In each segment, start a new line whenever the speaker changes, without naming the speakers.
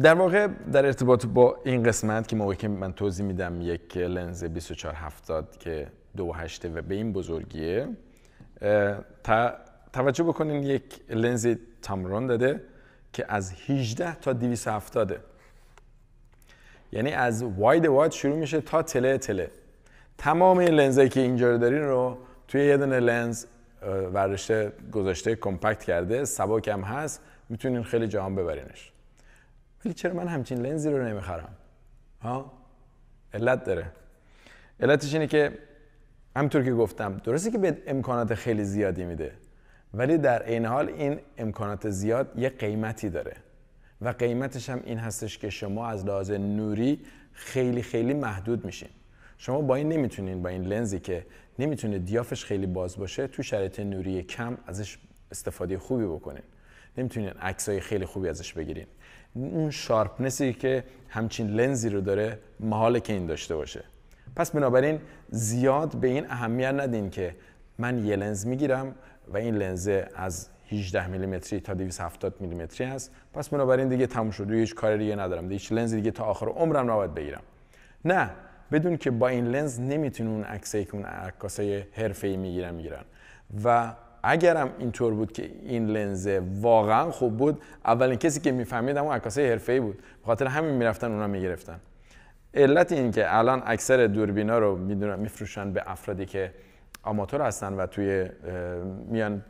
در واقع در ارتباط با این قسمت که موقعی که من توضیح میدم یک لنز 2470 که 2.8 و به این بزرگیه توجه بکنین یک لنز تامرون داده که از 18 تا 270 یعنی از واید واید شروع میشه تا تله تله تمام لنزایی که اینجا رو دارین رو توی یه دونه لنز ورشته گذاشته کمپکت کرده سباک هم هست میتونین خیلی جهان ببرینش ولی چرا من همچین لنزی رو نمیخرم ها علت داره علتش اینه که همطور که گفتم درسته که به امکانات خیلی زیادی میده ولی در این حال این امکانات زیاد یه قیمتی داره و قیمتش هم این هستش که شما از لحاظ نوری خیلی خیلی محدود میشین شما با این نمیتونین با این لنزی که نمیتونه دیافش خیلی باز باشه تو شرایط نوری کم ازش استفاده خوبی بکنین نمیتونین های خیلی خوبی ازش بگیرین اون شارپنسی که همچین لنزی رو داره محاله که این داشته باشه پس بنابراین زیاد به این اهمیت ندین که من یه لنز میگیرم و این لنز از 18 میلیمتری تا 270 میلیمتری هست پس بنابراین دیگه تموم شد هیچ کاری دیگه ندارم دیگه هیچ لنز دیگه تا آخر عمرم نباید بگیرم نه بدون که با این لنز نمیتونون اون عکسایی که اون عکاسای حرفه‌ای میگیرن میگیرن و اگرم اینطور بود که این لنز واقعا خوب بود اولین کسی که میفهمید اون عکاسای حرفه‌ای بود به خاطر همین میرفتن اونا میگرفتن علت این که الان اکثر دوربینا رو میدونن میفروشن به افرادی که آماتور هستن و توی میان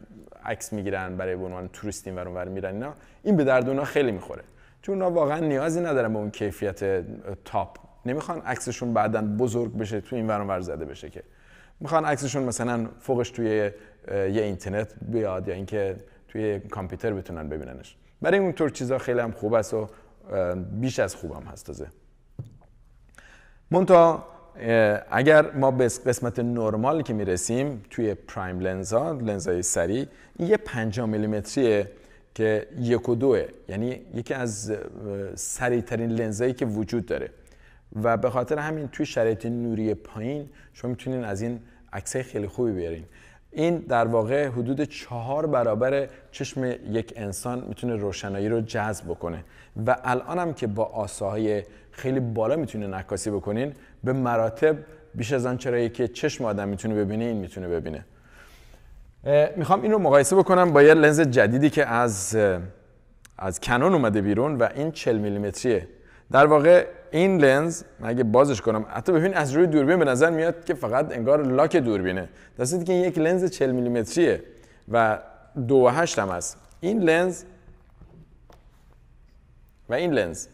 عکس میگیرن برای به عنوان توریست این اونور میرن اینا این به درد اونا خیلی میخوره چون اونا واقعا نیازی ندارن به اون کیفیت تاپ نمیخوان عکسشون بعدا بزرگ بشه تو این ور زده بشه که میخوان عکسشون مثلا فوقش توی یه اینترنت بیاد یا اینکه توی کامپیوتر بتونن ببیننش برای اونطور چیزا خیلی هم خوب است و بیش از خوبم هست تازه مونتا اگر ما به قسمت نرمال که میرسیم توی پرایم لنزا لنزای سری یه 5 میلیمتریه که یک و دوه یعنی یکی از سریع ترین لنزایی که وجود داره و به خاطر همین توی شرایط نوری پایین شما میتونین از این عکسای خیلی خوبی بیارین این در واقع حدود چهار برابر چشم یک انسان میتونه روشنایی رو جذب بکنه و الان هم که با آساهای خیلی بالا میتونه نکاسی بکنین به مراتب بیش از آن چرایی که چشم آدم میتونه ببینه این میتونه ببینه میخوام این رو مقایسه بکنم با یه لنز جدیدی که از از کنون اومده بیرون و این 40 میلیمتریه در واقع این لنز مگه اگه بازش کنم حتی ببین از روی دوربین به نظر میاد که فقط انگار لاک دوربینه دستید که این یک لنز 40 میلیمتریه و 28 هم هست این لنز و این لنز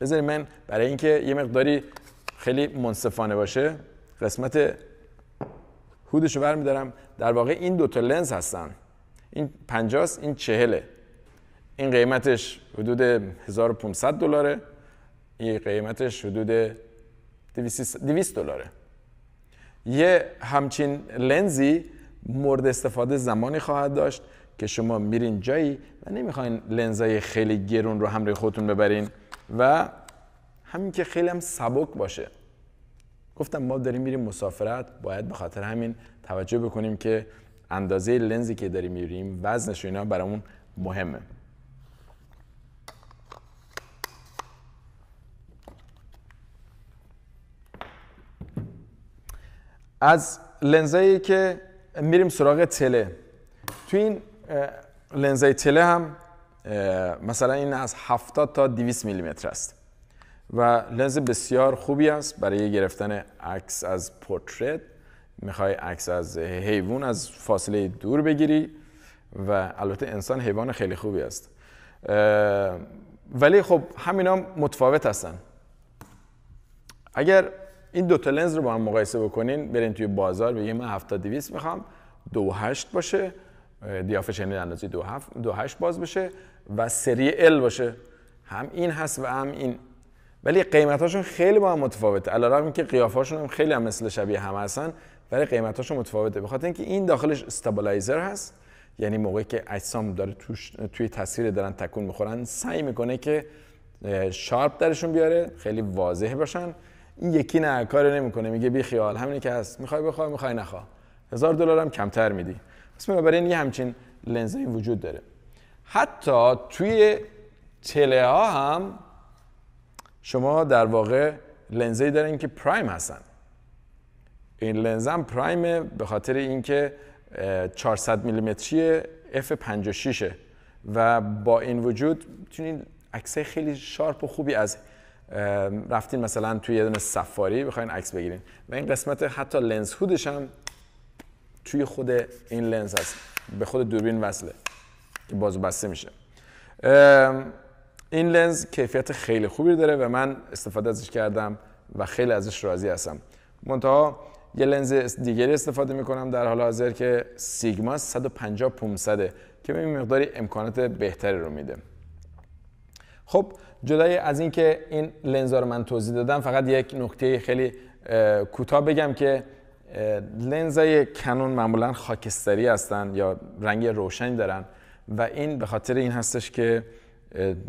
بذارید من برای اینکه یه مقداری خیلی منصفانه باشه قسمت هودش رو برمیدارم در واقع این دوتا لنز هستن این 50 این چهله این قیمتش حدود 1500 دلاره این قیمتش حدود 200 دلاره یه همچین لنزی مورد استفاده زمانی خواهد داشت که شما میرین جایی و نمیخواین لنزای خیلی گرون رو همراه خودتون ببرین و همین که خیلی هم سبک باشه گفتم ما داریم میریم مسافرت باید به خاطر همین توجه بکنیم که اندازه لنزی که داریم میریم وزنش و اینا برامون مهمه از لنزایی که میریم سراغ تله تو این لنزای تله هم مثلا این از 70 تا 200 میلیمتر است و لنز بسیار خوبی است برای گرفتن عکس از پورتریت میخوای عکس از حیوان از فاصله دور بگیری و البته انسان حیوان خیلی خوبی است ولی خب همینا متفاوت هستن اگر این تا لنز رو با هم مقایسه بکنین برین توی بازار بگین من 70 200 میخوام 28 باشه دیافه شنید اندازه 28 باز بشه و سری ال باشه هم این هست و هم این ولی قیمتاشون خیلی با هم متفاوته علیرغم اینکه قیافاشون هم خیلی هم مثل شبیه هم هستن ولی قیمتاشون متفاوته بخاطر اینکه این داخلش استابلایزر هست یعنی موقعی که اجسام داره توش توی تصویر دارن تکون میخورن سعی میکنه که شارپ درشون بیاره خیلی واضح باشن این یکی نه کار نمیکنه میگه بی خیال همینی که هست میخوای بخوای میخوای نخوا هزار دلار هم کمتر میدی پس این یه همچین لنزی وجود داره حتی توی تله ها هم شما در واقع ای دارین که پرایم هستن این لنز هم پرایمه به خاطر اینکه 400 میلیمتری f 56 و با این وجود میتونید عکسای خیلی شارپ و خوبی از رفتین مثلا توی یه دونه سفاری بخواین عکس بگیرین و این قسمت حتی لنز هودش هم توی خود این لنز هست به خود دوربین وصله که بازو بسته میشه این لنز کیفیت خیلی خوبی داره و من استفاده ازش کردم و خیلی ازش راضی هستم منتها یه لنز دیگری استفاده میکنم در حال حاضر که سیگما 150 500 که به این مقداری امکانات بهتری رو میده خب جدای از اینکه این, این لنزا رو من توضیح دادم فقط یک نکته خیلی کوتاه بگم که لنزای کنون معمولا خاکستری هستن یا رنگ روشنی دارن و این به خاطر این هستش که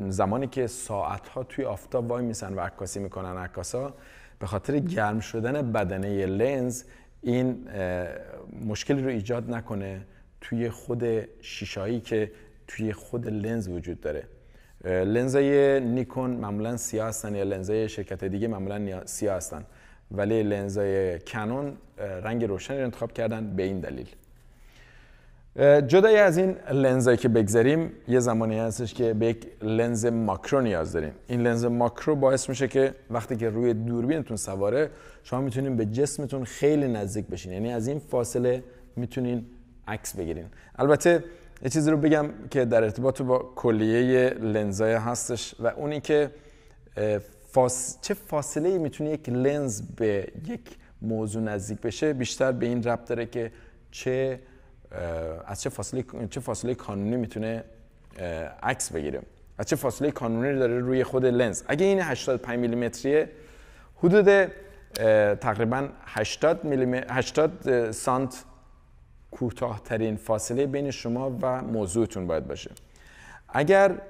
زمانی که ساعت ها توی آفتاب وای میسن و عکاسی میکنن عکاسا به خاطر گرم شدن بدنه لنز این مشکلی رو ایجاد نکنه توی خود شیشایی که توی خود لنز وجود داره لنزهای نیکون معمولا سیاه هستن یا های شرکت دیگه معمولا سیاه هستن ولی لنزهای کنون رنگ روشن رو انتخاب کردن به این دلیل جدای از این لنزایی که بگذاریم یه زمانی هستش که به یک لنز ماکرو نیاز داریم این لنز ماکرو باعث میشه که وقتی که روی دوربینتون سواره شما میتونین به جسمتون خیلی نزدیک بشین یعنی از این فاصله میتونین عکس بگیرین البته یه چیزی رو بگم که در ارتباط با کلیه لنزای هستش و اونی که چه فاصله میتونه یک لنز به یک موضوع نزدیک بشه بیشتر به این ربط داره که چه از چه فاصله چه فاصله کانونی میتونه عکس بگیره از چه فاصله کانونی داره روی خود لنز اگه این 85 میلیمتریه حدود تقریبا 80 میلیمتر 80 سانت کوتاهترین فاصله بین شما و موضوعتون باید باشه اگر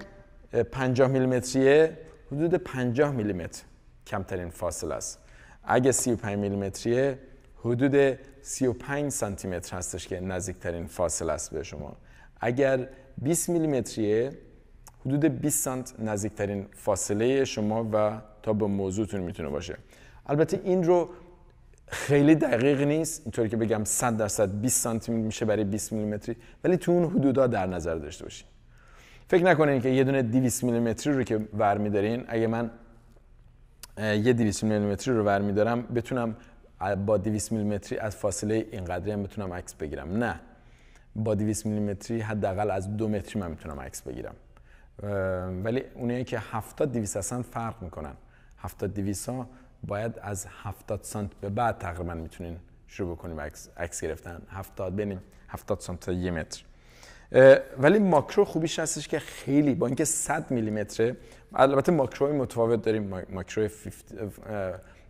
50 میلیمتریه حدود 50 میلیمتر کمترین فاصله است اگر 35 میلیمتریه حدود 35 سانتی متر هستش که نزدیکترین فاصله است به شما اگر 20 میلیمتریه حدود 20 سانت نزدیکترین فاصله شما و تا به موضوعتون میتونه باشه البته این رو خیلی دقیق نیست اینطوری که بگم 100 درصد 20 سانتی میشه برای 20 میلیمتری ولی تو اون حدودا در نظر داشته باشین فکر نکنین که یه دونه 200 میلیمتری رو که ور میدارین اگه من یه 200 میلیمتری رو ور میدارم بتونم با 200 میلیمتری از فاصله اینقدری هم بتونم عکس بگیرم نه با 200 میلیمتری حداقل از دو متری من میتونم عکس بگیرم ولی اونایی که 70 200 اصلا فرق میکنن 70 200 ها باید از 70 سانت به بعد تقریبا میتونین شروع بکنین و عکس گرفتن 70 بین 70 سانت تا 1 متر ولی ماکرو خوبیش هستش که خیلی با اینکه 100 میلی متره البته ماکروی متفاوت داریم ماکرو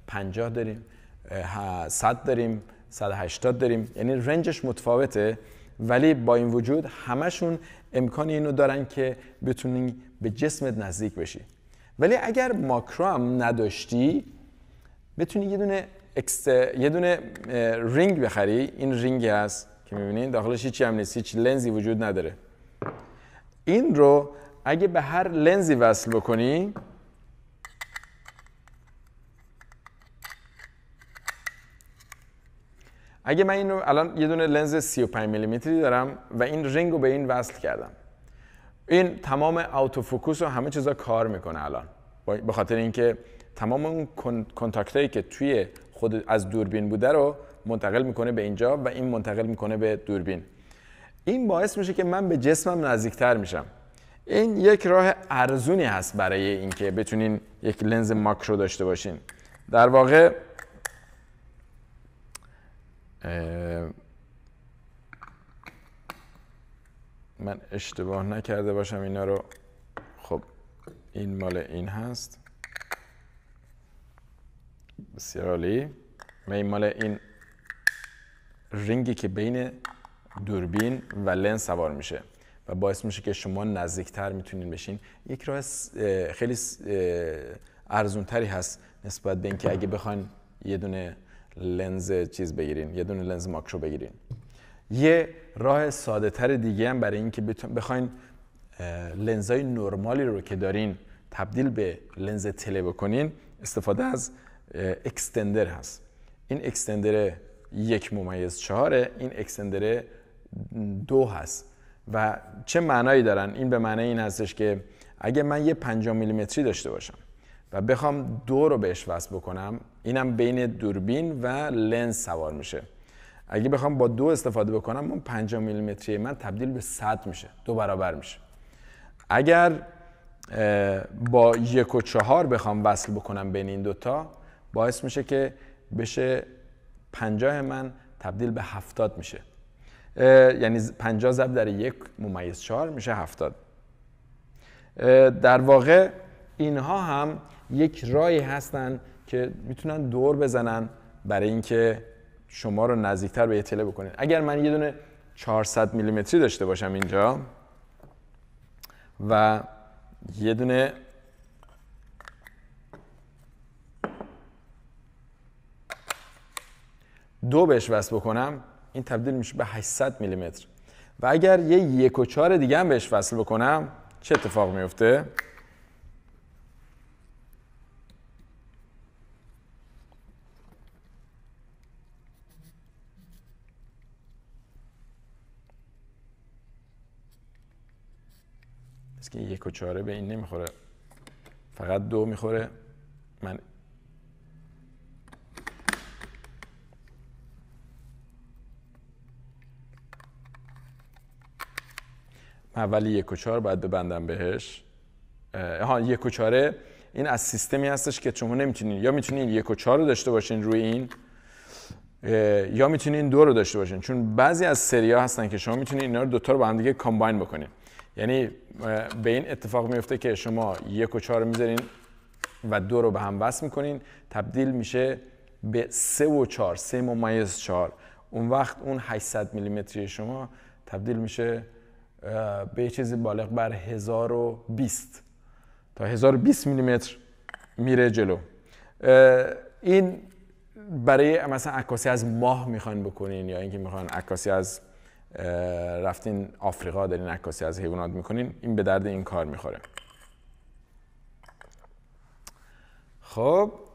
50 داریم 100 داریم 180 داریم یعنی رنجش متفاوته ولی با این وجود همشون امکان اینو دارن که بتونی به جسمت نزدیک بشی ولی اگر ماکرو هم نداشتی بتونی یه دونه اکست... یه دونه رینگ بخری این رینگی هست که میبینین داخلش هیچی هم نیست هیچ لنزی وجود نداره این رو اگه به هر لنزی وصل بکنی اگه من این الان یه دونه لنز 35 میلیمتری دارم و این رینگ رو به این وصل کردم این تمام اوتوفوکوس و همه چیزا کار میکنه الان به خاطر اینکه تمام اون کنتاکت که توی خود از دوربین بوده رو منتقل میکنه به اینجا و این منتقل میکنه به دوربین این باعث میشه که من به جسمم نزدیکتر میشم این یک راه ارزونی هست برای اینکه بتونین یک لنز ماکرو داشته باشین در واقع من اشتباه نکرده باشم اینا رو این مال این هست بسیار عالی و این مال این رینگی که بین دوربین و لنز سوار میشه و باعث میشه که شما نزدیکتر میتونین بشین یک راه خیلی ارزونتری هست نسبت به اینکه اگه بخواین یه دونه لنز چیز بگیرین یه دونه لنز ماکرو بگیرین یه راه ساده تر دیگه هم برای اینکه بخواین لنزهای نرمالی رو که دارین تبدیل به لنز تله بکنین استفاده از اکستندر هست این اکستندر یک ممیز چهاره این اکستندر دو هست و چه معنایی دارن این به معنی این هستش که اگه من یه پنجا میلیمتری داشته باشم و بخوام دو رو بهش وصل بکنم اینم بین دوربین و لنز سوار میشه اگه بخوام با دو استفاده بکنم اون پنجا میلیمتری من تبدیل به 100 میشه دو برابر میشه اگر با یک و چهار بخوام وصل بکنم بین این دوتا باعث میشه که بشه پنجاه من تبدیل به هفتاد میشه یعنی پنجاه ضرب در یک ممیز چهار میشه هفتاد در واقع اینها هم یک رای هستن که میتونن دور بزنن برای اینکه شما رو نزدیکتر به اطلاع بکنید اگر من یه دونه 400 میلیمتری داشته باشم اینجا و یه دونه دو بهش وصل بکنم این تبدیل میشه به 800 میلیمتر و اگر یه یک و چهار دیگه هم بهش وصل بکنم چه اتفاق میفته؟ مثل که یک و به این نمیخوره فقط دو میخوره من اولی یک و چهار باید ببندم بهش ها یک و این از سیستمی هستش که شما نمیتونین یا میتونین یک و چهار رو داشته باشین روی این یا میتونین دو رو داشته باشین چون بعضی از سری ها هستن که شما میتونین اینا رو دوتا رو با هم دیگه کامباین بکنین یعنی به این اتفاق میفته که شما یک و چهار میذارین و دو رو به هم وصل میکنین تبدیل میشه به سه و چهار سه ممیز چهار اون وقت اون 800 میلیمتری شما تبدیل میشه به چیزی بالغ بر 1020 تا 1020 میلیمتر میره جلو این برای مثلا عکاسی از ماه میخواین بکنین یا اینکه میخواین عکاسی از رفتین آفریقا دارین عکاسی از حیوانات میکنین این به درد این کار میخوره خب